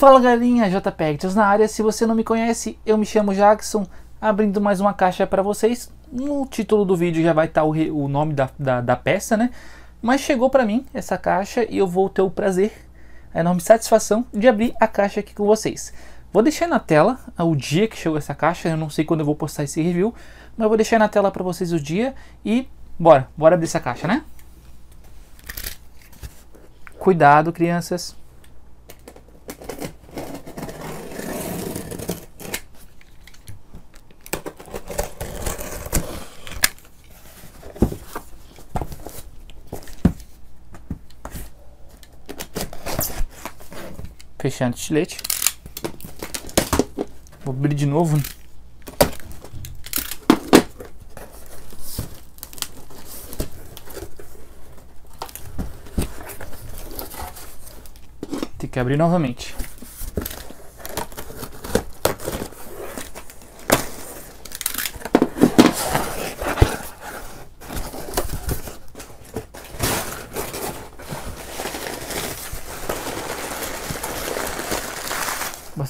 Fala galerinha, JPEGTOS na área. Se você não me conhece, eu me chamo Jackson, abrindo mais uma caixa para vocês. No título do vídeo já vai estar tá o, o, nome da, da, da, peça, né? Mas chegou para mim essa caixa e eu vou ter o prazer, a enorme satisfação de abrir a caixa aqui com vocês. Vou deixar na tela o dia que chegou essa caixa, eu não sei quando eu vou postar esse review, mas vou deixar na tela para vocês o dia e bora, bora abrir essa caixa, né? Cuidado, crianças. encaixando o estilete. Vou abrir de novo. Tem que abrir novamente.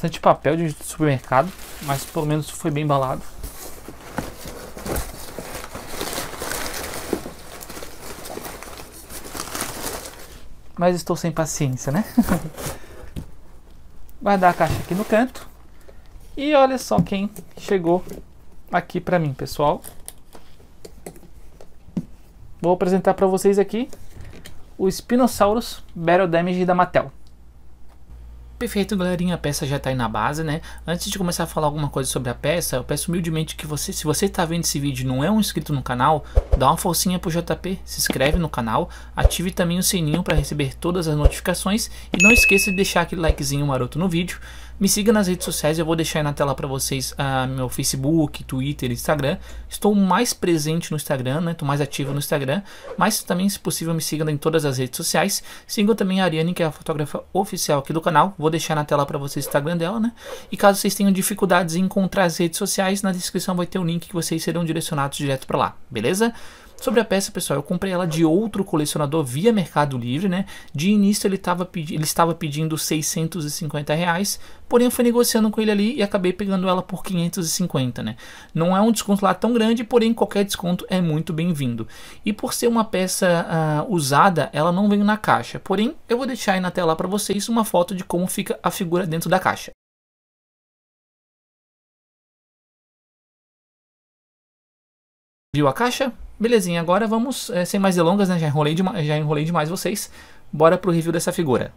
bastante papel de supermercado, mas pelo menos foi bem embalado. Mas estou sem paciência, né? Guardar a caixa aqui no canto. E olha só quem chegou aqui para mim, pessoal. Vou apresentar para vocês aqui o Spinosaurus Battle Damage da Mattel. Perfeito, galerinha, a peça já está aí na base, né? Antes de começar a falar alguma coisa sobre a peça, eu peço humildemente que você, se você está vendo esse vídeo e não é um inscrito no canal, dá uma forcinha pro JP, se inscreve no canal, ative também o sininho para receber todas as notificações e não esqueça de deixar aquele likezinho maroto no vídeo. Me siga nas redes sociais, eu vou deixar aí na tela para vocês ah, meu Facebook, Twitter, Instagram. Estou mais presente no Instagram, né? Estou mais ativo no Instagram, mas também, se possível, me siga em todas as redes sociais. Sigam também a Ariane, que é a fotógrafa oficial aqui do canal. Vou deixar na tela para vocês o Instagram dela, né? E caso vocês tenham dificuldades em encontrar as redes sociais, na descrição vai ter um link que vocês serão direcionados direto para lá, beleza? Sobre a peça, pessoal, eu comprei ela de outro colecionador via Mercado Livre, né? De início ele, tava pedi ele estava pedindo 650 reais, porém eu fui negociando com ele ali e acabei pegando ela por 550, né? Não é um desconto lá tão grande, porém qualquer desconto é muito bem-vindo. E por ser uma peça uh, usada, ela não veio na caixa, porém eu vou deixar aí na tela para vocês uma foto de como fica a figura dentro da caixa. Viu a caixa? Belezinha, agora vamos, é, sem mais delongas, né? já, enrolei de, já enrolei demais vocês. Bora pro review dessa figura.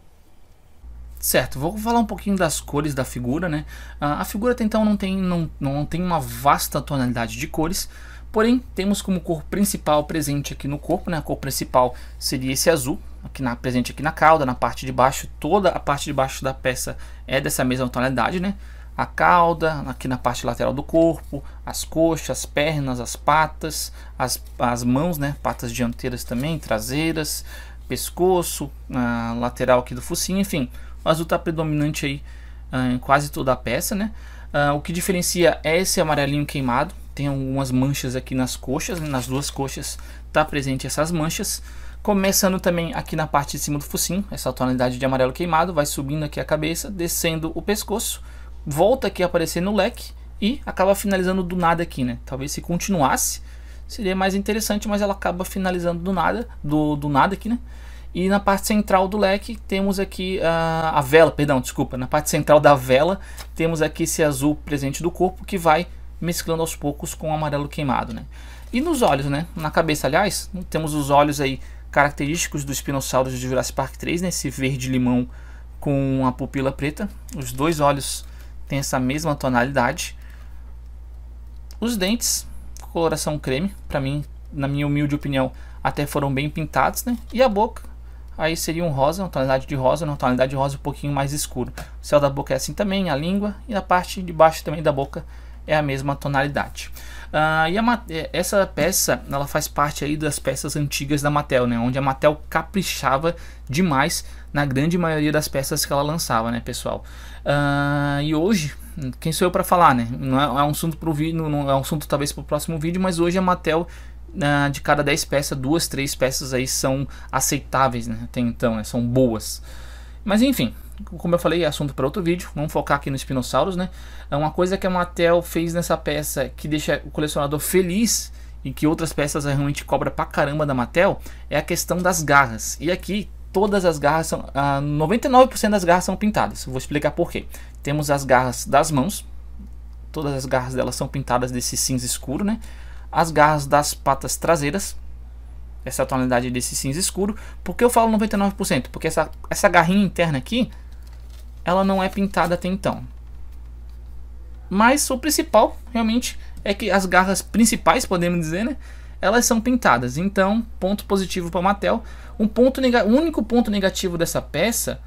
Certo, vou falar um pouquinho das cores da figura, né? A figura até então não tem, não, não tem uma vasta tonalidade de cores, porém temos como cor principal presente aqui no corpo, né? A cor principal seria esse azul, aqui na, presente aqui na cauda, na parte de baixo, toda a parte de baixo da peça é dessa mesma tonalidade, né? a cauda, aqui na parte lateral do corpo, as coxas, as pernas, as patas, as, as mãos, né? Patas dianteiras também, traseiras, pescoço, a lateral aqui do focinho, enfim. O azul está predominante aí ah, em quase toda a peça, né? Ah, o que diferencia é esse amarelinho queimado, tem algumas manchas aqui nas coxas, né, nas duas coxas está presente essas manchas. Começando também aqui na parte de cima do focinho, essa tonalidade de amarelo queimado, vai subindo aqui a cabeça, descendo o pescoço volta aqui a aparecer no leque e acaba finalizando do nada aqui, né? Talvez se continuasse seria mais interessante, mas ela acaba finalizando do nada, do, do nada aqui, né? E na parte central do leque temos aqui a, a vela, perdão, desculpa, na parte central da vela temos aqui esse azul presente do corpo que vai mesclando aos poucos com o amarelo queimado, né? E nos olhos, né? Na cabeça, aliás, temos os olhos aí característicos dos dinossauros de Jurassic Park 3, né? Esse verde limão com a pupila preta, os dois olhos tem essa mesma tonalidade. Os dentes, coloração creme, para mim, na minha humilde opinião, até foram bem pintados, né? E a boca, aí seria um rosa, uma tonalidade de rosa, uma tonalidade de rosa um pouquinho mais escuro. O céu da boca é assim também, a língua e a parte de baixo também da boca é a mesma tonalidade. Uh, e a, eh, essa peça ela faz parte aí das peças antigas da Mattel, né? Onde a Mattel caprichava demais na grande maioria das peças que ela lançava, né, pessoal? Uh, e hoje, quem sou eu para falar, né? Não é, é um assunto pro vídeo, não, é um assunto talvez para o próximo vídeo, mas hoje a Mattel uh, de cada 10 peças, duas, três peças aí são aceitáveis, né? Até então, né? são boas. Mas enfim, como eu falei, é assunto para outro vídeo. Vamos focar aqui no Spinossauros, né? É uma coisa que a Mattel fez nessa peça que deixa o colecionador feliz e que outras peças realmente cobra pra caramba da Mattel é a questão das garras. E aqui todas as garras são, ah, 99% das garras são pintadas. vou explicar por quê. Temos as garras das mãos, todas as garras delas são pintadas desse cinza escuro, né? As garras das patas traseiras, essa tonalidade desse cinza escuro. Por que eu falo 99%? Porque essa, essa garrinha interna aqui, ela não é pintada até então. Mas o principal, realmente, é que as garras principais, podemos dizer, né? Elas são pintadas. Então, ponto positivo para o Mattel. Um ponto o único ponto negativo dessa peça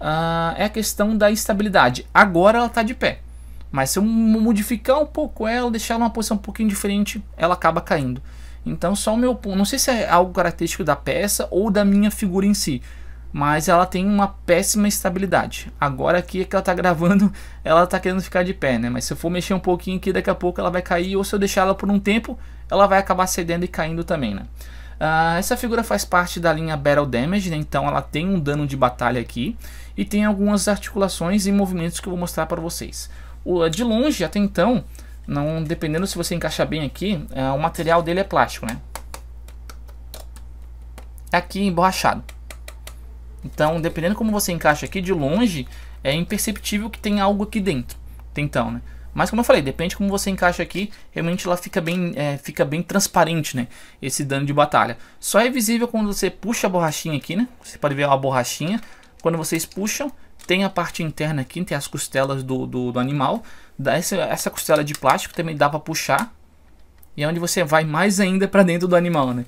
uh, é a questão da estabilidade. Agora ela está de pé. Mas se eu modificar um pouco ela, deixar ela uma posição um pouquinho diferente, ela acaba caindo. Então só o meu ponto, não sei se é algo característico da peça ou da minha figura em si, mas ela tem uma péssima estabilidade. Agora aqui é que ela tá gravando, ela tá querendo ficar de pé, né? Mas se eu for mexer um pouquinho aqui, daqui a pouco ela vai cair, ou se eu deixar ela por um tempo, ela vai acabar cedendo e caindo também, né? Uh, essa figura faz parte da linha Battle Damage, né? então ela tem um dano de batalha aqui e tem algumas articulações e movimentos que eu vou mostrar para vocês. O, de longe, até então, não, dependendo se você encaixa bem aqui, é, o material dele é plástico, né? Tá aqui emborrachado. Então, dependendo como você encaixa aqui de longe, é imperceptível que tem algo aqui dentro. Então, né? Mas como eu falei, depende como você encaixa aqui, realmente ela fica bem, é, fica bem transparente, né? Esse dano de batalha. Só é visível quando você puxa a borrachinha aqui, né? Você pode ver a borrachinha. Quando vocês puxam, tem a parte interna aqui, tem as costelas do, do, do animal. Essa, essa costela de plástico também dá para puxar. E é onde você vai mais ainda para dentro do animal, né?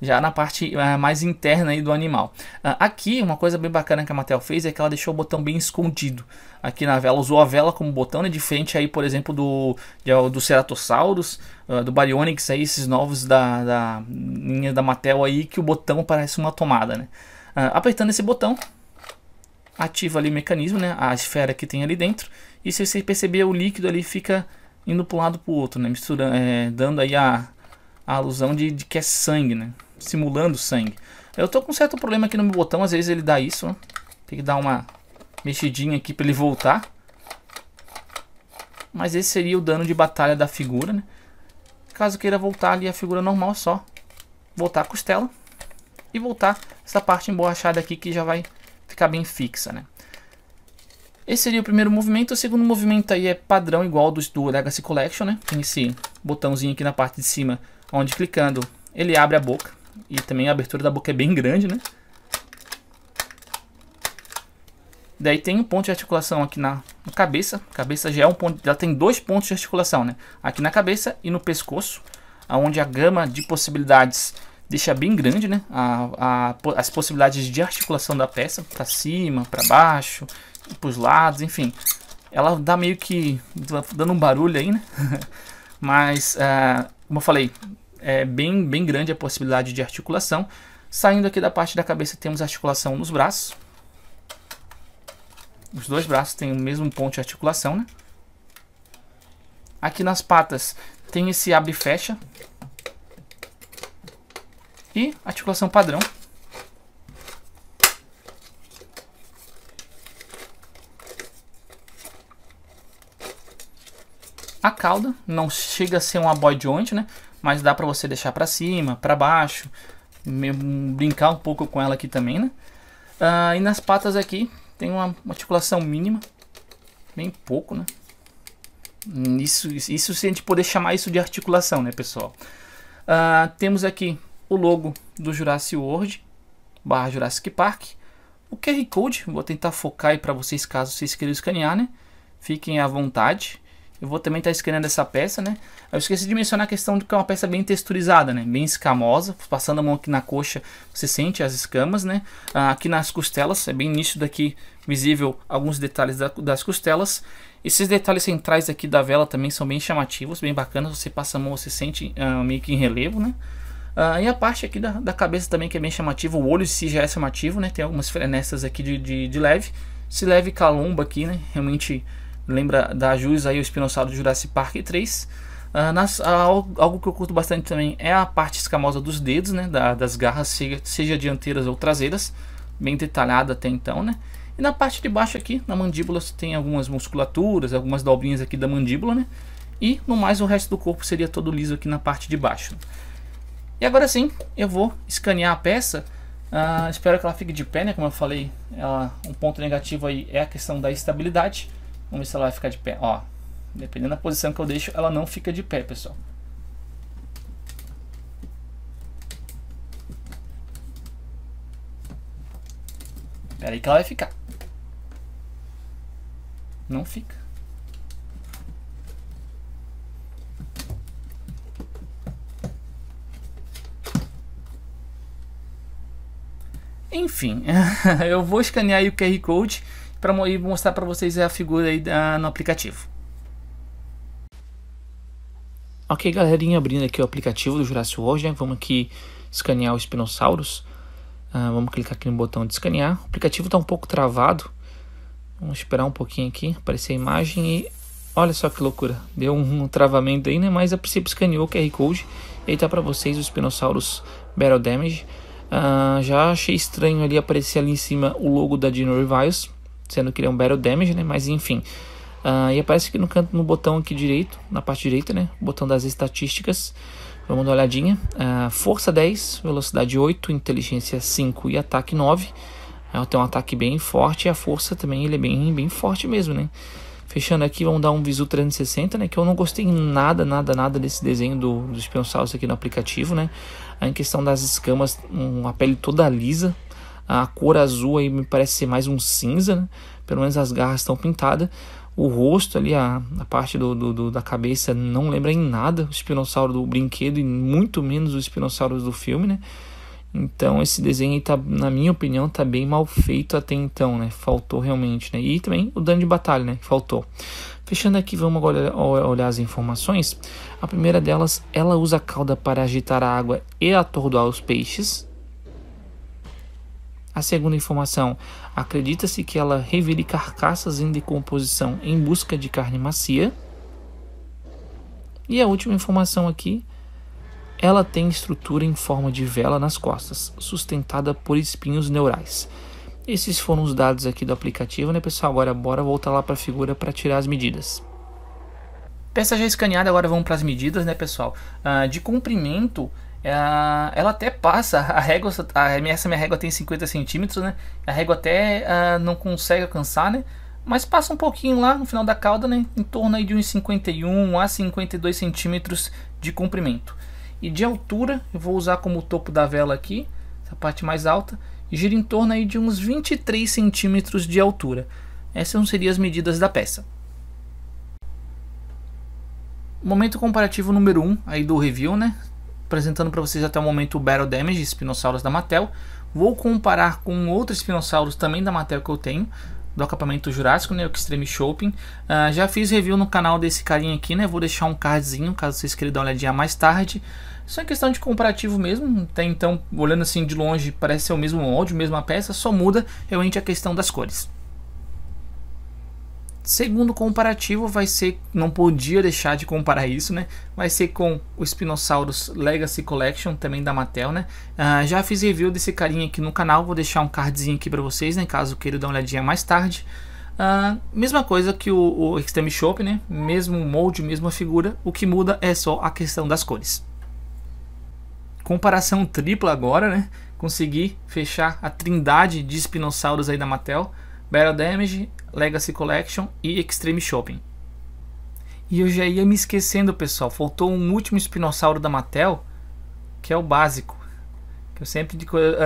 já na parte uh, mais interna aí do animal. Uh, aqui, uma coisa bem bacana que a Mattel fez é que ela deixou o botão bem escondido aqui na vela, usou a vela como botão, né, diferente aí, por exemplo, do, de, do Ceratosaurus, uh, do Baryonyx, aí, esses novos da, da linha da Mattel aí, que o botão parece uma tomada, né. Ah, apertando esse botão, ativa ali o mecanismo, né? A esfera que tem ali dentro. E se você perceber, o líquido ali fica indo para um lado para o outro, né? Misturando, é, dando aí a, a alusão de, de, que é sangue, né? Simulando sangue. Eu tô com um certo problema aqui no meu botão, às vezes ele dá isso, Tem que dar uma mexidinha aqui para ele voltar. Mas esse seria o dano de batalha da figura, né? Caso queira voltar ali a figura normal, é só voltar a costela e voltar essa parte emborrachada aqui que já vai ficar bem fixa, né? Esse seria o primeiro movimento. O segundo movimento aí é padrão igual do, do Legacy Collection, né? Tem esse botãozinho aqui na parte de cima, onde clicando ele abre a boca. E também a abertura da boca é bem grande, né? Daí tem um ponto de articulação aqui na, na cabeça. A cabeça já é um ponto, já tem dois pontos de articulação, né? Aqui na cabeça e no pescoço, aonde a gama de possibilidades deixa bem grande né, a, a, as possibilidades de articulação da peça para cima, para baixo, para os lados, enfim. Ela dá meio que tá dando um barulho aí, né? Mas, ah, como eu falei, é bem, bem grande a possibilidade de articulação. Saindo aqui da parte da cabeça, temos articulação nos braços. Os dois braços têm o mesmo ponto de articulação, né? Aqui nas patas tem esse abre e fecha, e articulação padrão. A cauda não chega a ser uma boy joint, né? Mas dá para você deixar para cima, para baixo, brincar um pouco com ela aqui também, né? Ah, e nas patas aqui tem uma articulação mínima, bem pouco, né? Isso, isso se a gente poder chamar isso de articulação, né, pessoal? Uh, temos aqui o logo do Jurassic World barra Jurassic Park, o QR Code, vou tentar focar aí para vocês caso vocês queiram escanear, né? Fiquem à vontade. Eu vou também estar tá escaneando essa peça, né? Eu esqueci de mencionar a questão de que é uma peça bem texturizada, né? Bem escamosa. Passando a mão aqui na coxa, você sente as escamas, né? Ah, aqui nas costelas, é bem nisso daqui visível alguns detalhes das costelas. Esses detalhes centrais aqui da vela também são bem chamativos, bem bacanas. Você passa a mão, você sente ah, meio que em relevo, né? Uh, e a parte aqui da, da cabeça também que é bem chamativa, o olho se já é chamativo, né? Tem algumas frenestas aqui de, de, de leve. Se leve calomba aqui, né? Realmente lembra da Jus aí, o espinossauro do Jurassic Park 3. Uh, ah, nas, uh, algo que eu curto bastante também é a parte escamosa dos dedos, né? Da, das garras, seja, seja dianteiras ou traseiras. Bem detalhada até então, né? E na parte de baixo aqui, na mandíbula, tem algumas musculaturas, algumas dobrinhas aqui da mandíbula, né? E no mais o resto do corpo seria todo liso aqui na parte de baixo. E agora sim, eu vou escanear a peça. Uh, espero que ela fique de pé, né? Como eu falei, ela, um ponto negativo aí é a questão da estabilidade. Vamos ver se ela vai ficar de pé. Ó, dependendo da posição que eu deixo, ela não fica de pé, pessoal. Espera aí que ela vai ficar. Não fica. Enfim, eu vou escanear o QR Code para mostrar para vocês a figura aí da, no aplicativo. Ok, galerinha, abrindo aqui o aplicativo do Jurassic World, né? vamos aqui escanear os Spinosaurus. Uh, ah, vamos clicar aqui no botão de escanear. O aplicativo está um pouco travado. Vamos esperar um pouquinho aqui, aparecer a imagem e... Olha só que loucura, deu um, um travamento aí, né? Mas a princípio escaneou o QR Code e aí tá para vocês os Spinosaurus Battle Damage. Uh, já achei estranho ali aparecer ali em cima o logo da Dino Revives, sendo que ele é um Battle Damage, né? Mas enfim. Uh, e aparece aqui no canto, no botão aqui direito, na parte direita, né? botão das estatísticas. Vamos dar uma olhadinha. Uh, força 10, velocidade 8, inteligência 5 e ataque 9. Ela é, tem um ataque bem forte e a força também ele é bem, bem forte mesmo, né? Fechando aqui, vamos dar um visu 360, né? Que eu não gostei nada, nada, nada desse desenho do, dos aqui no aplicativo, né? Em questão das escamas, um, a pele toda lisa. A cor azul aí me parece ser mais um cinza, né? Pelo menos as garras estão pintadas. O rosto ali, a, a parte do, do, do, da cabeça não lembra em nada o espinossauro do brinquedo e muito menos o espinossauro do filme, né? Então esse desenho tá, na minha opinião, tá bem mal feito até então, né? Faltou realmente, né? E também o dano de batalha, né? Faltou. Fechando aqui, vamos agora olhar as informações. A primeira delas, ela usa a cauda para agitar a água e atordoar os peixes. A segunda informação, acredita-se que ela revire carcaças em decomposição em busca de carne macia. E a última informação aqui, ela tem estrutura em forma de vela nas costas, sustentada por espinhos neurais. Esses foram os dados aqui do aplicativo, né pessoal? Agora bora voltar lá para a figura para tirar as medidas. Peça já escaneada, agora vamos para as medidas, né pessoal? Uh, de comprimento, ah, ela até passa, a régua, a, essa minha régua tem 50 centímetros, né? A régua até uh, não consegue alcançar, né? Mas passa um pouquinho lá no final da cauda, né? Em torno aí de uns 51 a 52 centímetros de comprimento e de altura, eu vou usar como topo da vela aqui, essa parte mais alta, gira em torno aí de uns 23 centímetros de altura. Essas seriam as medidas da peça. Momento comparativo número 1 um, aí do review, né? Apresentando para vocês até o momento o Battle Damage, Spinosaurus da Mattel. Vou comparar com outros Spinosaurus também da Mattel que eu tenho, do acampamento jurássico, né, o Extreme Shopping. Uh, já fiz review no canal desse carinha aqui, né, vou deixar um cardzinho caso vocês queiram dar uma olhadinha mais tarde. Isso é questão de comparativo mesmo, até então, olhando assim de longe, parece ser o mesmo molde, mesma peça, só muda realmente a questão das cores. Segundo comparativo vai ser, não podia deixar de comparar isso, né? Vai ser com o Spinosaurus Legacy Collection, também da Mattel, né? Uh, já fiz review desse carinha aqui no canal, vou deixar um cardzinho aqui para vocês, né? Caso queira dar uma olhadinha mais tarde. Uh, mesma coisa que o, o Extreme Shop, né? Mesmo molde, mesma figura. O que muda é só a questão das cores. Comparação tripla agora, né? Consegui fechar a trindade de Spinosaurus aí da Mattel. Battle Damage, Legacy Collection e Extreme Shopping. E eu já ia me esquecendo, pessoal, faltou um último espinossauro da Mattel, que é o básico. Que eu sempre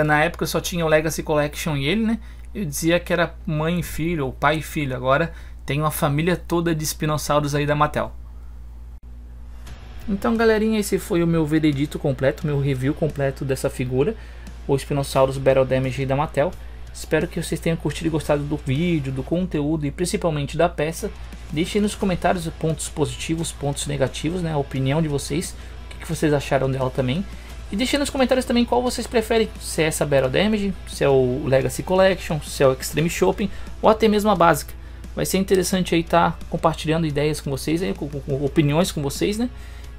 na época eu só tinha o Legacy Collection e ele, né? Eu dizia que era mãe e filho ou pai e filho. Agora tem uma família toda de espinossauros aí da Mattel. Então, galerinha, esse foi o meu veredito completo, meu review completo dessa figura, o Spinosaurus Battle Damage da Mattel. Espero que vocês tenham curtido e gostado do vídeo, do conteúdo e principalmente da peça. Deixem nos comentários pontos positivos, pontos negativos, né, a opinião de vocês, o que vocês acharam dela também. E deixem nos comentários também qual vocês preferem, se é essa Battle Damage, se é o Legacy Collection, se é o Extreme Shopping ou até mesmo a básica. Vai ser interessante aí estar tá compartilhando ideias com vocês, aí, com, com, opiniões com vocês, né?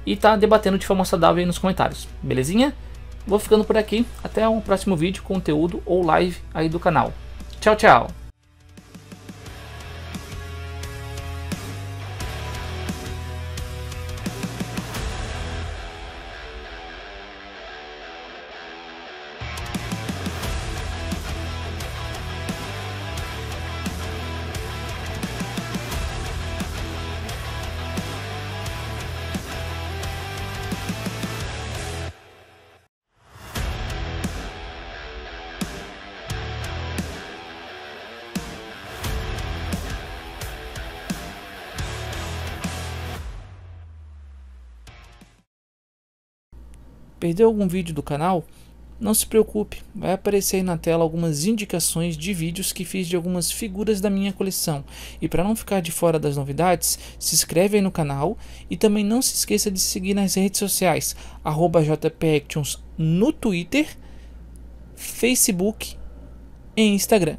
E tá debatendo de forma saudável aí nos comentários, belezinha? Vou ficando por aqui. Até um próximo vídeo, conteúdo ou live aí do canal. Tchau, tchau! Perdeu algum vídeo do canal? Não se preocupe, vai aparecer aí na tela algumas indicações de vídeos que fiz de algumas figuras da minha coleção. E para não ficar de fora das novidades, se inscreve aí no canal e também não se esqueça de seguir nas redes sociais, jpactions no Twitter, Facebook e Instagram.